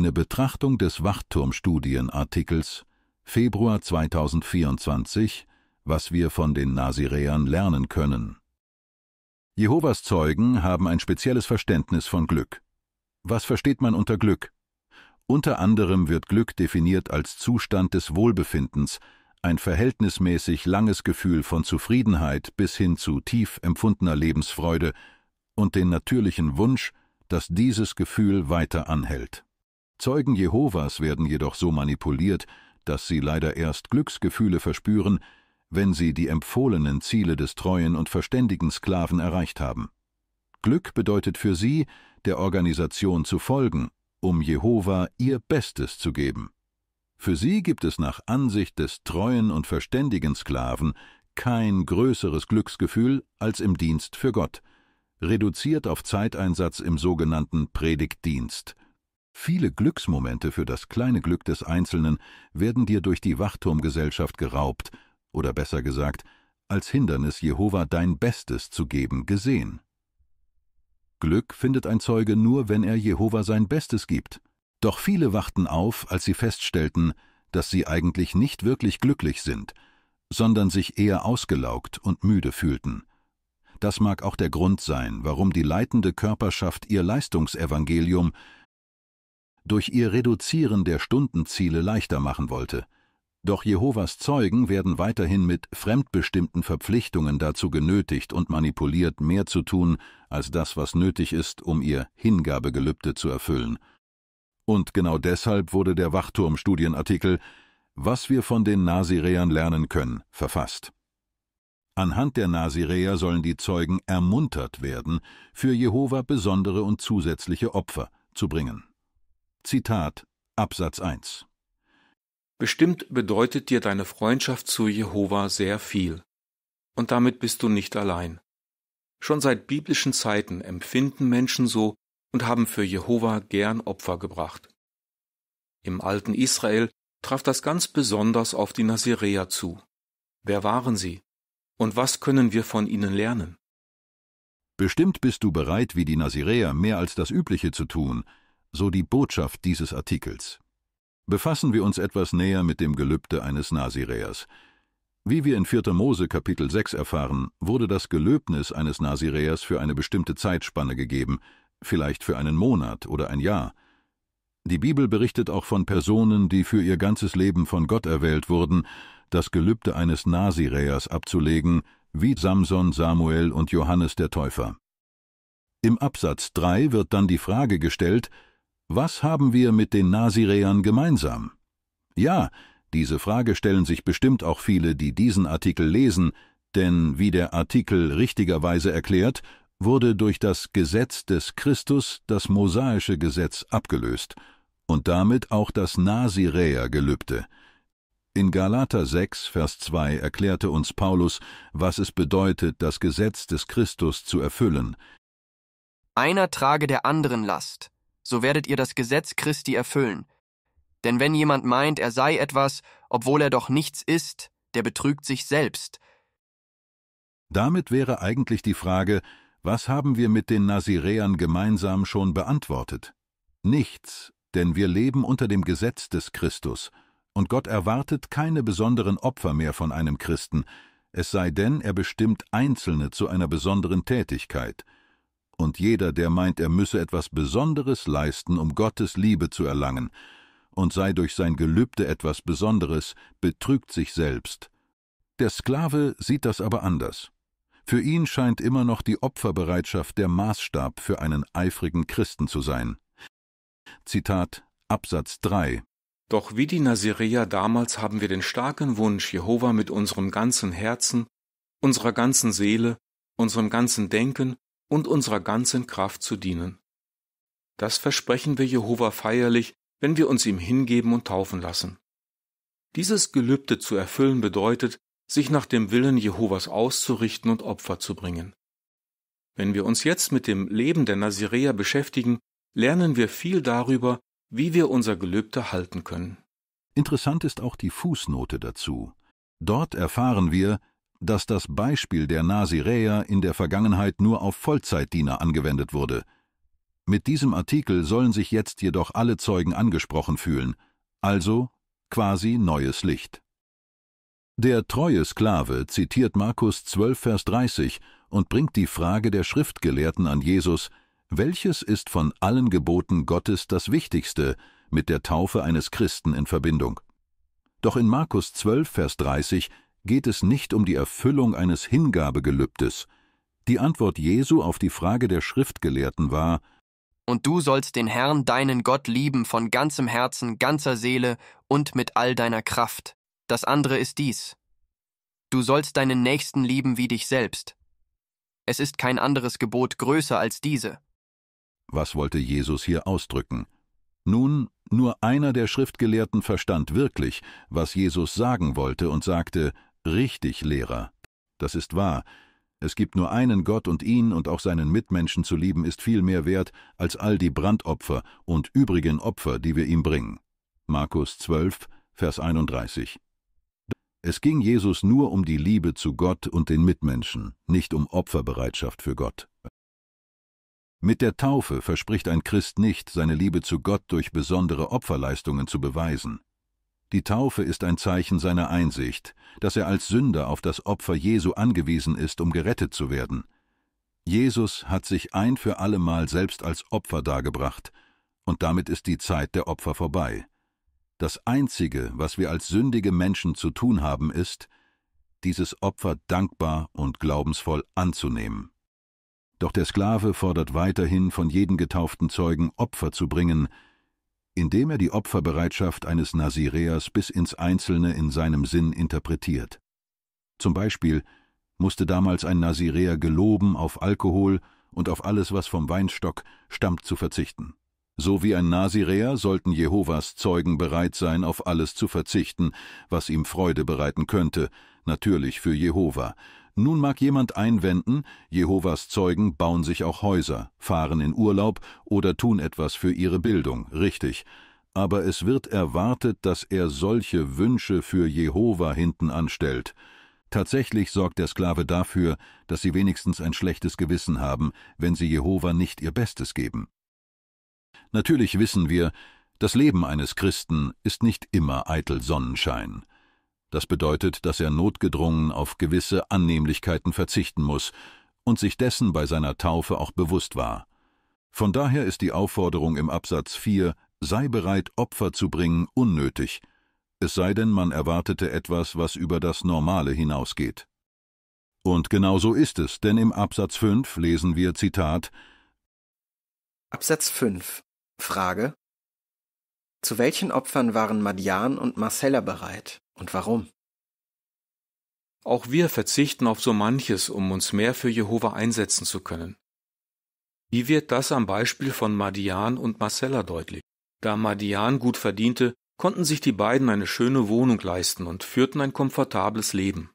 Eine Betrachtung des Wachturmstudienartikels Februar 2024 Was wir von den Nasiräern lernen können. Jehovas Zeugen haben ein spezielles Verständnis von Glück. Was versteht man unter Glück? Unter anderem wird Glück definiert als Zustand des Wohlbefindens, ein verhältnismäßig langes Gefühl von Zufriedenheit bis hin zu tief empfundener Lebensfreude und den natürlichen Wunsch, dass dieses Gefühl weiter anhält. Zeugen Jehovas werden jedoch so manipuliert, dass sie leider erst Glücksgefühle verspüren, wenn sie die empfohlenen Ziele des treuen und verständigen Sklaven erreicht haben. Glück bedeutet für sie, der Organisation zu folgen, um Jehova ihr Bestes zu geben. Für sie gibt es nach Ansicht des treuen und verständigen Sklaven kein größeres Glücksgefühl als im Dienst für Gott, reduziert auf Zeiteinsatz im sogenannten Predigtdienst. Viele Glücksmomente für das kleine Glück des Einzelnen werden dir durch die Wachturmgesellschaft geraubt, oder besser gesagt, als Hindernis Jehova dein Bestes zu geben gesehen. Glück findet ein Zeuge nur, wenn er Jehova sein Bestes gibt. Doch viele wachten auf, als sie feststellten, dass sie eigentlich nicht wirklich glücklich sind, sondern sich eher ausgelaugt und müde fühlten. Das mag auch der Grund sein, warum die leitende Körperschaft ihr Leistungsevangelium durch ihr Reduzieren der Stundenziele leichter machen wollte. Doch Jehovas Zeugen werden weiterhin mit fremdbestimmten Verpflichtungen dazu genötigt und manipuliert, mehr zu tun als das, was nötig ist, um ihr Hingabegelübde zu erfüllen. Und genau deshalb wurde der Wachturm-Studienartikel Was wir von den Nasiräern lernen können verfasst. Anhand der Nasiräer sollen die Zeugen ermuntert werden, für Jehova besondere und zusätzliche Opfer zu bringen. Zitat Absatz 1 Bestimmt bedeutet dir deine Freundschaft zu Jehova sehr viel. Und damit bist du nicht allein. Schon seit biblischen Zeiten empfinden Menschen so und haben für Jehova gern Opfer gebracht. Im alten Israel traf das ganz besonders auf die Naziräer zu. Wer waren sie? Und was können wir von ihnen lernen? Bestimmt bist du bereit, wie die Naziräer, mehr als das Übliche zu tun, so die Botschaft dieses Artikels. Befassen wir uns etwas näher mit dem Gelübde eines Nasiräers. Wie wir in 4. Mose Kapitel 6 erfahren, wurde das Gelöbnis eines Nasiräers für eine bestimmte Zeitspanne gegeben, vielleicht für einen Monat oder ein Jahr. Die Bibel berichtet auch von Personen, die für ihr ganzes Leben von Gott erwählt wurden, das Gelübde eines Nasiräers abzulegen, wie Samson, Samuel und Johannes der Täufer. Im Absatz 3 wird dann die Frage gestellt, was haben wir mit den Nasiräern gemeinsam? Ja, diese Frage stellen sich bestimmt auch viele, die diesen Artikel lesen, denn wie der Artikel richtigerweise erklärt, wurde durch das Gesetz des Christus das mosaische Gesetz abgelöst und damit auch das Nasiräergelübde. In Galater 6, Vers 2 erklärte uns Paulus, was es bedeutet, das Gesetz des Christus zu erfüllen. Einer trage der anderen Last, so werdet ihr das Gesetz Christi erfüllen. Denn wenn jemand meint, er sei etwas, obwohl er doch nichts ist, der betrügt sich selbst. Damit wäre eigentlich die Frage, was haben wir mit den Naziräern gemeinsam schon beantwortet? Nichts, denn wir leben unter dem Gesetz des Christus, und Gott erwartet keine besonderen Opfer mehr von einem Christen, es sei denn, er bestimmt Einzelne zu einer besonderen Tätigkeit – und jeder, der meint, er müsse etwas Besonderes leisten, um Gottes Liebe zu erlangen, und sei durch sein Gelübde etwas Besonderes, betrügt sich selbst. Der Sklave sieht das aber anders. Für ihn scheint immer noch die Opferbereitschaft der Maßstab für einen eifrigen Christen zu sein. Zitat Absatz 3 Doch wie die Nazireer damals haben wir den starken Wunsch, Jehova mit unserem ganzen Herzen, unserer ganzen Seele, unserem ganzen Denken und unserer ganzen Kraft zu dienen. Das versprechen wir Jehova feierlich, wenn wir uns ihm hingeben und taufen lassen. Dieses Gelübde zu erfüllen bedeutet, sich nach dem Willen Jehovas auszurichten und Opfer zu bringen. Wenn wir uns jetzt mit dem Leben der Nazireer beschäftigen, lernen wir viel darüber, wie wir unser Gelübde halten können. Interessant ist auch die Fußnote dazu. Dort erfahren wir, dass das Beispiel der Nasiräer in der Vergangenheit nur auf Vollzeitdiener angewendet wurde. Mit diesem Artikel sollen sich jetzt jedoch alle Zeugen angesprochen fühlen, also quasi neues Licht. Der treue Sklave zitiert Markus 12, Vers 30 und bringt die Frage der Schriftgelehrten an Jesus, welches ist von allen Geboten Gottes das Wichtigste, mit der Taufe eines Christen in Verbindung. Doch in Markus 12, Vers 30 geht es nicht um die Erfüllung eines Hingabegelübdes. Die Antwort Jesu auf die Frage der Schriftgelehrten war Und du sollst den Herrn deinen Gott lieben von ganzem Herzen, ganzer Seele und mit all deiner Kraft. Das andere ist dies. Du sollst deinen Nächsten lieben wie dich selbst. Es ist kein anderes Gebot größer als diese. Was wollte Jesus hier ausdrücken? Nun, nur einer der Schriftgelehrten verstand wirklich, was Jesus sagen wollte und sagte, Richtig, Lehrer. Das ist wahr. Es gibt nur einen Gott und ihn und auch seinen Mitmenschen zu lieben ist viel mehr wert als all die Brandopfer und übrigen Opfer, die wir ihm bringen. Markus 12, Vers 31. Es ging Jesus nur um die Liebe zu Gott und den Mitmenschen, nicht um Opferbereitschaft für Gott. Mit der Taufe verspricht ein Christ nicht, seine Liebe zu Gott durch besondere Opferleistungen zu beweisen. Die Taufe ist ein Zeichen seiner Einsicht, dass er als Sünder auf das Opfer Jesu angewiesen ist, um gerettet zu werden. Jesus hat sich ein für allemal selbst als Opfer dargebracht, und damit ist die Zeit der Opfer vorbei. Das Einzige, was wir als sündige Menschen zu tun haben, ist, dieses Opfer dankbar und glaubensvoll anzunehmen. Doch der Sklave fordert weiterhin von jedem getauften Zeugen Opfer zu bringen, indem er die Opferbereitschaft eines Nazireers bis ins Einzelne in seinem Sinn interpretiert. Zum Beispiel musste damals ein Nazireer geloben, auf Alkohol und auf alles, was vom Weinstock stammt, zu verzichten. So wie ein Nazireer sollten Jehovas Zeugen bereit sein, auf alles zu verzichten, was ihm Freude bereiten könnte, natürlich für Jehova, nun mag jemand einwenden, Jehovas Zeugen bauen sich auch Häuser, fahren in Urlaub oder tun etwas für ihre Bildung, richtig, aber es wird erwartet, dass er solche Wünsche für Jehova hinten anstellt. Tatsächlich sorgt der Sklave dafür, dass sie wenigstens ein schlechtes Gewissen haben, wenn sie Jehova nicht ihr Bestes geben. Natürlich wissen wir, das Leben eines Christen ist nicht immer eitel Sonnenschein. Das bedeutet, dass er notgedrungen auf gewisse Annehmlichkeiten verzichten muss und sich dessen bei seiner Taufe auch bewusst war. Von daher ist die Aufforderung im Absatz 4, sei bereit, Opfer zu bringen, unnötig, es sei denn, man erwartete etwas, was über das Normale hinausgeht. Und genau so ist es, denn im Absatz 5 lesen wir Zitat Absatz 5 Frage Zu welchen Opfern waren Madian und Marcella bereit? Und warum? Auch wir verzichten auf so manches, um uns mehr für Jehova einsetzen zu können. Wie wird das am Beispiel von Madian und Marcella deutlich? Da Madian gut verdiente, konnten sich die beiden eine schöne Wohnung leisten und führten ein komfortables Leben.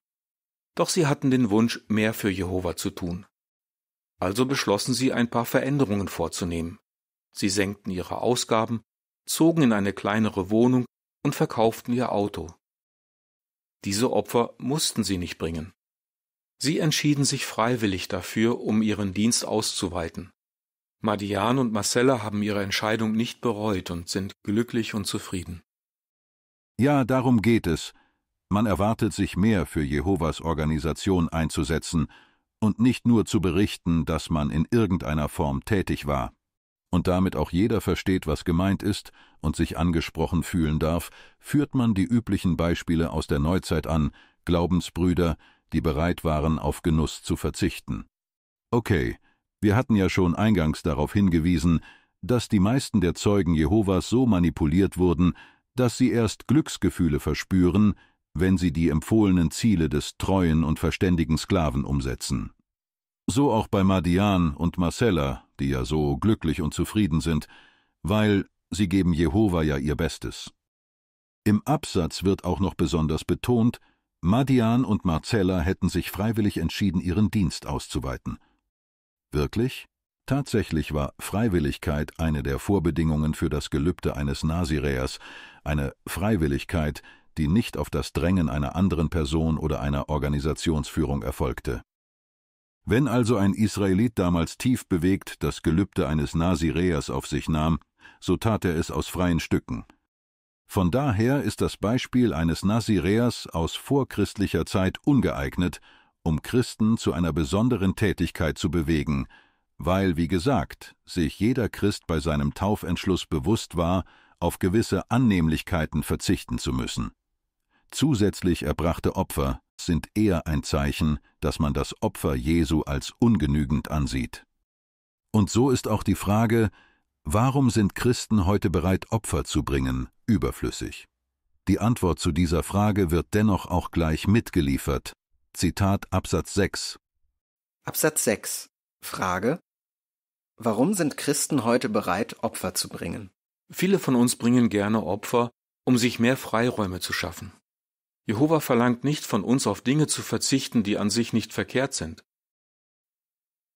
Doch sie hatten den Wunsch, mehr für Jehova zu tun. Also beschlossen sie, ein paar Veränderungen vorzunehmen. Sie senkten ihre Ausgaben, zogen in eine kleinere Wohnung und verkauften ihr Auto. Diese Opfer mussten sie nicht bringen. Sie entschieden sich freiwillig dafür, um ihren Dienst auszuweiten. Madian und Marcella haben ihre Entscheidung nicht bereut und sind glücklich und zufrieden. Ja, darum geht es. Man erwartet sich mehr für Jehovas Organisation einzusetzen und nicht nur zu berichten, dass man in irgendeiner Form tätig war und damit auch jeder versteht, was gemeint ist und sich angesprochen fühlen darf, führt man die üblichen Beispiele aus der Neuzeit an, Glaubensbrüder, die bereit waren, auf Genuss zu verzichten. Okay, wir hatten ja schon eingangs darauf hingewiesen, dass die meisten der Zeugen Jehovas so manipuliert wurden, dass sie erst Glücksgefühle verspüren, wenn sie die empfohlenen Ziele des treuen und verständigen Sklaven umsetzen. So auch bei Madian und Marcella, die ja so glücklich und zufrieden sind, weil sie geben Jehova ja ihr Bestes. Im Absatz wird auch noch besonders betont, Madian und Marcella hätten sich freiwillig entschieden, ihren Dienst auszuweiten. Wirklich? Tatsächlich war Freiwilligkeit eine der Vorbedingungen für das Gelübde eines Nasiräers, eine Freiwilligkeit, die nicht auf das Drängen einer anderen Person oder einer Organisationsführung erfolgte. Wenn also ein Israelit damals tief bewegt das Gelübde eines Nasiräers auf sich nahm, so tat er es aus freien Stücken. Von daher ist das Beispiel eines Nasiräers aus vorchristlicher Zeit ungeeignet, um Christen zu einer besonderen Tätigkeit zu bewegen, weil, wie gesagt, sich jeder Christ bei seinem Taufentschluss bewusst war, auf gewisse Annehmlichkeiten verzichten zu müssen. Zusätzlich erbrachte Opfer sind eher ein Zeichen, dass man das Opfer Jesu als ungenügend ansieht. Und so ist auch die Frage, warum sind Christen heute bereit, Opfer zu bringen, überflüssig? Die Antwort zu dieser Frage wird dennoch auch gleich mitgeliefert. Zitat Absatz 6. Absatz 6. Frage Warum sind Christen heute bereit, Opfer zu bringen? Viele von uns bringen gerne Opfer, um sich mehr Freiräume zu schaffen. Jehova verlangt nicht von uns auf Dinge zu verzichten, die an sich nicht verkehrt sind.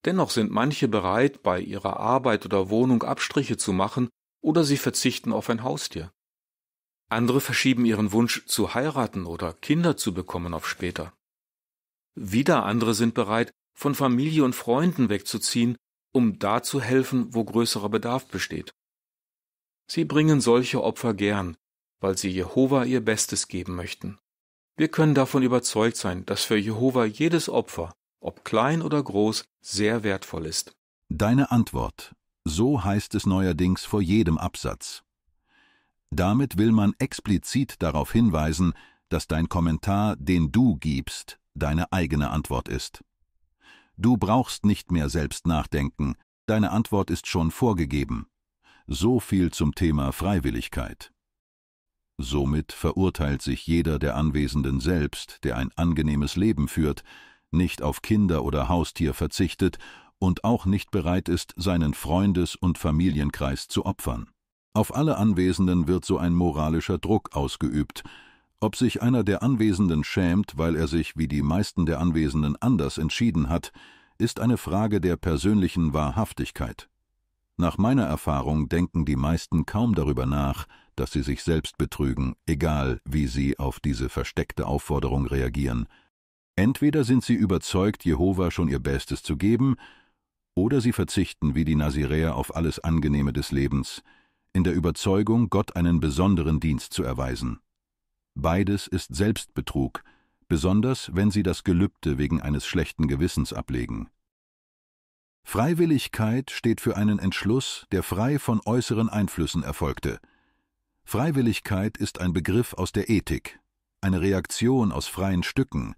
Dennoch sind manche bereit, bei ihrer Arbeit oder Wohnung Abstriche zu machen, oder sie verzichten auf ein Haustier. Andere verschieben ihren Wunsch zu heiraten oder Kinder zu bekommen auf später. Wieder andere sind bereit, von Familie und Freunden wegzuziehen, um da zu helfen, wo größerer Bedarf besteht. Sie bringen solche Opfer gern, weil sie Jehova ihr Bestes geben möchten. Wir können davon überzeugt sein, dass für Jehova jedes Opfer, ob klein oder groß, sehr wertvoll ist. Deine Antwort. So heißt es neuerdings vor jedem Absatz. Damit will man explizit darauf hinweisen, dass dein Kommentar, den du gibst, deine eigene Antwort ist. Du brauchst nicht mehr selbst nachdenken, deine Antwort ist schon vorgegeben. So viel zum Thema Freiwilligkeit. Somit verurteilt sich jeder der Anwesenden selbst, der ein angenehmes Leben führt, nicht auf Kinder oder Haustier verzichtet und auch nicht bereit ist, seinen Freundes- und Familienkreis zu opfern. Auf alle Anwesenden wird so ein moralischer Druck ausgeübt. Ob sich einer der Anwesenden schämt, weil er sich wie die meisten der Anwesenden anders entschieden hat, ist eine Frage der persönlichen Wahrhaftigkeit. Nach meiner Erfahrung denken die meisten kaum darüber nach, dass sie sich selbst betrügen, egal wie sie auf diese versteckte Aufforderung reagieren. Entweder sind sie überzeugt, Jehova schon ihr Bestes zu geben, oder sie verzichten wie die Naziräer auf alles Angenehme des Lebens, in der Überzeugung, Gott einen besonderen Dienst zu erweisen. Beides ist Selbstbetrug, besonders wenn sie das Gelübde wegen eines schlechten Gewissens ablegen. Freiwilligkeit steht für einen Entschluss, der frei von äußeren Einflüssen erfolgte. Freiwilligkeit ist ein Begriff aus der Ethik, eine Reaktion aus freien Stücken,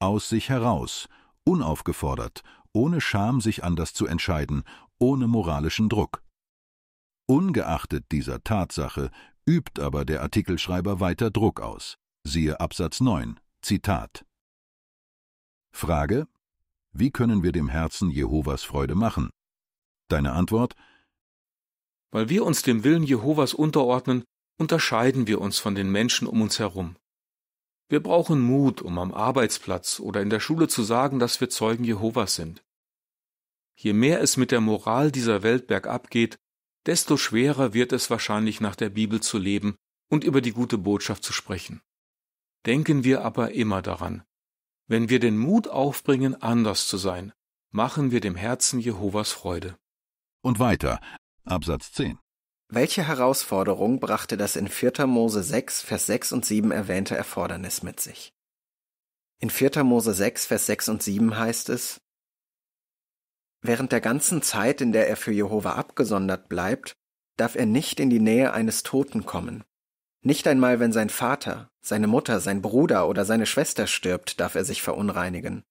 aus sich heraus, unaufgefordert, ohne Scham sich anders zu entscheiden, ohne moralischen Druck. Ungeachtet dieser Tatsache übt aber der Artikelschreiber weiter Druck aus. Siehe Absatz 9. Zitat. Frage: wie können wir dem Herzen Jehovas Freude machen? Deine Antwort? Weil wir uns dem Willen Jehovas unterordnen, unterscheiden wir uns von den Menschen um uns herum. Wir brauchen Mut, um am Arbeitsplatz oder in der Schule zu sagen, dass wir Zeugen Jehovas sind. Je mehr es mit der Moral dieser Welt bergab geht, desto schwerer wird es wahrscheinlich nach der Bibel zu leben und über die gute Botschaft zu sprechen. Denken wir aber immer daran, wenn wir den Mut aufbringen, anders zu sein, machen wir dem Herzen Jehovas Freude. Und weiter, Absatz 10. Welche Herausforderung brachte das in 4. Mose 6, Vers 6 und 7 erwähnte Erfordernis mit sich? In 4. Mose 6, Vers 6 und 7 heißt es, Während der ganzen Zeit, in der er für Jehova abgesondert bleibt, darf er nicht in die Nähe eines Toten kommen, nicht einmal wenn sein Vater, seine Mutter, sein Bruder oder seine Schwester stirbt, darf er sich verunreinigen.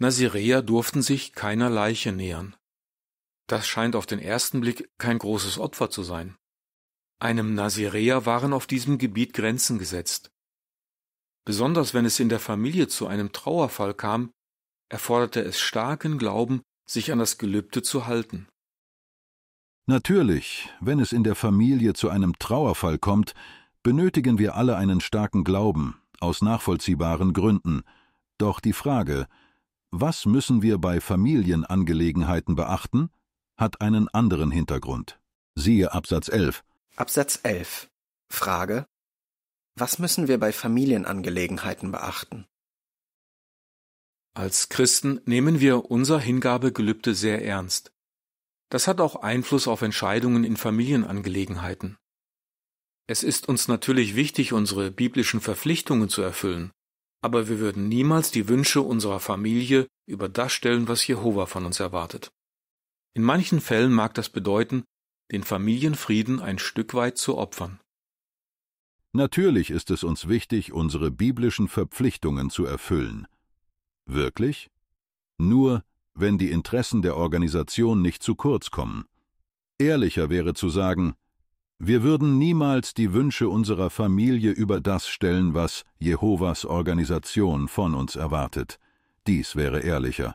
Nazireer durften sich keiner Leiche nähern. Das scheint auf den ersten Blick kein großes Opfer zu sein. Einem Nazireer waren auf diesem Gebiet Grenzen gesetzt. Besonders wenn es in der Familie zu einem Trauerfall kam, erforderte es starken Glauben, sich an das Gelübde zu halten. Natürlich, wenn es in der Familie zu einem Trauerfall kommt, benötigen wir alle einen starken Glauben, aus nachvollziehbaren Gründen. Doch die Frage, was müssen wir bei Familienangelegenheiten beachten, hat einen anderen Hintergrund. Siehe Absatz 11. Absatz 11. Frage. Was müssen wir bei Familienangelegenheiten beachten? Als Christen nehmen wir unser Hingabegelübde sehr ernst. Das hat auch Einfluss auf Entscheidungen in Familienangelegenheiten. Es ist uns natürlich wichtig, unsere biblischen Verpflichtungen zu erfüllen, aber wir würden niemals die Wünsche unserer Familie über das stellen, was Jehova von uns erwartet. In manchen Fällen mag das bedeuten, den Familienfrieden ein Stück weit zu opfern. Natürlich ist es uns wichtig, unsere biblischen Verpflichtungen zu erfüllen. Wirklich? Nur, wenn die Interessen der Organisation nicht zu kurz kommen. Ehrlicher wäre zu sagen, wir würden niemals die Wünsche unserer Familie über das stellen, was Jehovas Organisation von uns erwartet. Dies wäre ehrlicher.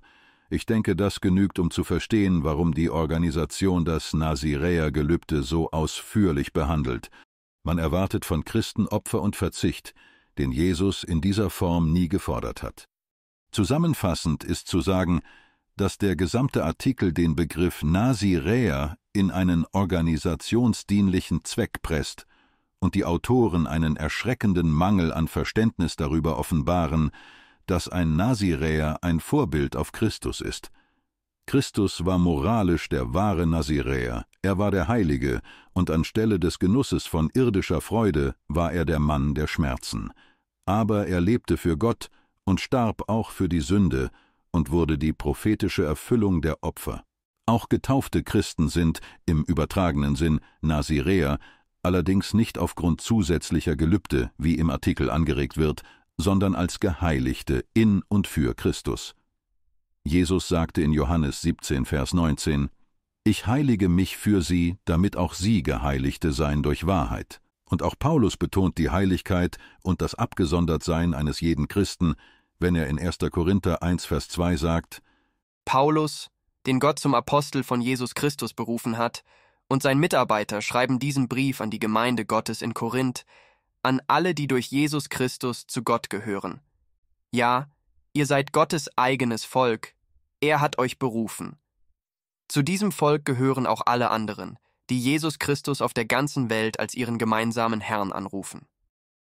Ich denke, das genügt, um zu verstehen, warum die Organisation das Naziräer-Gelübde so ausführlich behandelt. Man erwartet von Christen Opfer und Verzicht, den Jesus in dieser Form nie gefordert hat. Zusammenfassend ist zu sagen, dass der gesamte Artikel den Begriff Naziräer in einen organisationsdienlichen Zweck presst und die Autoren einen erschreckenden Mangel an Verständnis darüber offenbaren, dass ein Nasiräer ein Vorbild auf Christus ist. Christus war moralisch der wahre Nasiräer, er war der Heilige, und anstelle des Genusses von irdischer Freude war er der Mann der Schmerzen. Aber er lebte für Gott und starb auch für die Sünde und wurde die prophetische Erfüllung der Opfer. Auch getaufte Christen sind, im übertragenen Sinn, Nasiräer, allerdings nicht aufgrund zusätzlicher Gelübde, wie im Artikel angeregt wird, sondern als Geheiligte in und für Christus. Jesus sagte in Johannes 17, Vers 19, Ich heilige mich für sie, damit auch sie Geheiligte seien durch Wahrheit. Und auch Paulus betont die Heiligkeit und das Abgesondertsein eines jeden Christen, wenn er in 1. Korinther 1, Vers 2 sagt, Paulus, den Gott zum Apostel von Jesus Christus berufen hat, und sein Mitarbeiter schreiben diesen Brief an die Gemeinde Gottes in Korinth, an alle, die durch Jesus Christus zu Gott gehören. Ja, ihr seid Gottes eigenes Volk, er hat euch berufen. Zu diesem Volk gehören auch alle anderen, die Jesus Christus auf der ganzen Welt als ihren gemeinsamen Herrn anrufen.